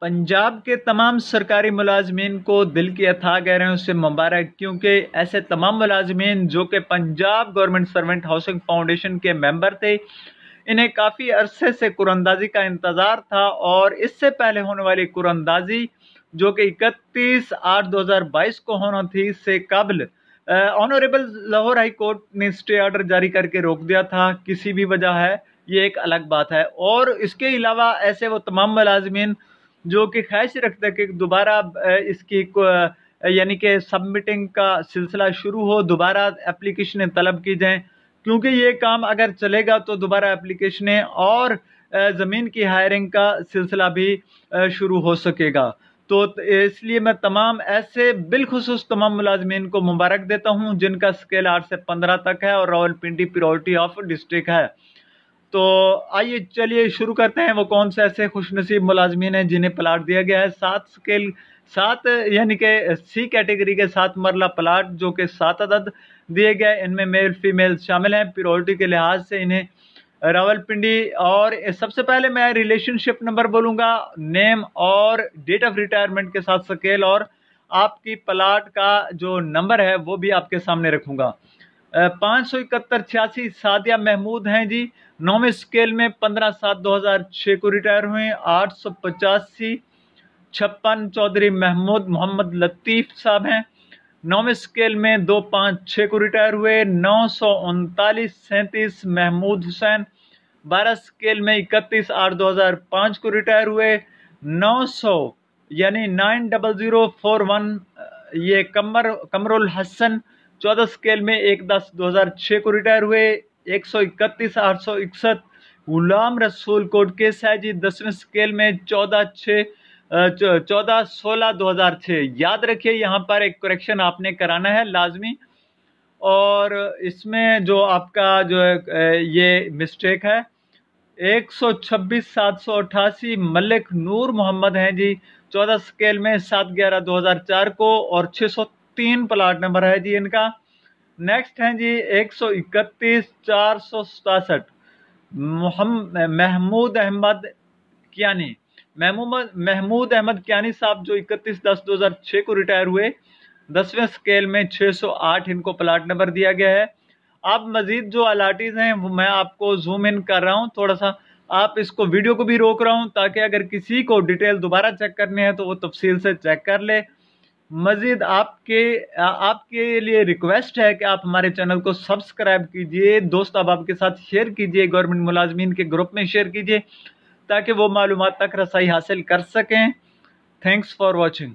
पंजाब के तमाम सरकारी मुलाजमीन को दिल की अथाह कह रहे हैं उससे मुबारक क्योंकि ऐसे तमाम मुलाजमीन जो कि Punjab government servant housing foundation के मेंबर थे इन्हें काफ़ी अरसे से कुरंदाजी का इंतज़ार था और इससे पहले होने वाली कुरंदाजी जो कि इकतीस आठ दो हज़ार बाईस को होना थी से कबल ऑनरेबल लाहौर हाई कोर्ट ने स्टे ऑर्डर जारी करके रोक दिया था किसी भी वजह है ये एक अलग बात है और इसके अलावा ऐसे वो तमाम मुलाजमीन जो कि ख्वाहिश रखता है कि दोबारा इसकी यानी कि सबमिटिंग का सिलसिला शुरू हो दोबारा एप्लीकेशनें तलब की जाएं क्योंकि ये काम अगर चलेगा तो दोबारा एप्लीकेशनें और ज़मीन की हायरिंग का सिलसिला भी शुरू हो सकेगा तो इसलिए मैं तमाम ऐसे बिलखसूस तमाम मुलाजमीन को मुबारक देता हूँ जिनका स्केल आठ से पंद्रह तक है और रावलपिंडी प्रायोरिटी ऑफ डिस्ट्रिक्ट है तो आइए चलिए शुरू करते हैं वो कौन से ऐसे खुशनसीब मुलाजमीन हैं जिन्हें प्लाट दिया गया है सात स्केल सात यानी कि सी कैटेगरी के सात मरला प्लाट जो कि सात अदद दिए गए इनमें मेल फीमेल शामिल हैं प्योरिटी के लिहाज से इन्हें रावलपिंडी और सबसे पहले मैं रिलेशनशिप नंबर बोलूँगा नेम और डेट ऑफ रिटायरमेंट के साथ स्केल और आपकी प्लाट का जो नंबर है वो भी आपके सामने रखूँगा पाँच सौ इकहत्तर छियासी सादिया महमूद हैं जी नौवें स्केल में पंद्रह सात दो हज़ार छः को रिटायर हुए आठ सौ पचासी छप्पन चौधरी महमूद मोहम्मद लतीफ़ साहब हैं नौवें स्केल में दो पाँच छः को रिटायर हुए नौ सौ उनतालीस सैंतीस महमूद हुसैन बारह स्केल में इकतीस आठ दो हज़ार पाँच को रिटायर हुए नौ सौ यानी nine double zero four one ये कमर कमरुल हसन चौदह स्केल में एक दस दो हजार छः को रिटायर हुए एक सौ इकतीस आठ सौ इकसठ गुलाम रसूल कोर्ट केस है जी दसवें स्केल में चौदह छः चौदह सोलह दो हज़ार छः याद रखिए यहाँ पर एक करेक्शन आपने कराना है लाजमी और इसमें जो आपका जो ये मिस्टेक है एक सौ छब्बीस सात सौ अठासी मलिक नूर मोहम्मद हैं जी चौदह स्केल में सात ग्यारह दो हज़ार चार को और छः सौ तीन प्लाट नंबर है जी इनका नेक्स्ट है जी एक सौ इकतीस चार सौ सतासठ महमूद अहमद कियानी महमूद महमूद अहमद कियानी साहब जो 31 दस 2006 को रिटायर हुए दसवें स्केल में 608 इनको प्लाट नंबर दिया गया है आप मजीद जो अलाटीज हैं वो मैं आपको जूम इन कर रहा हूँ थोड़ा सा आप इसको वीडियो को भी रोक रहा हूँ ताकि अगर किसी को डिटेल दोबारा चेक करनी है तो वो तफसील से चेक कर ले मज़ीद आपके आपके लिए रिक्वेस्ट है कि आप हमारे चैनल को सब्सक्राइब कीजिए दोस्त अब आपके साथ शेयर कीजिए गवर्नमेंट मुलाजमीन के ग्रुप में शेयर कीजिए ताकि वो मालूम तक रसाई हासिल कर सकें थैंक्स फॉर वॉचिंग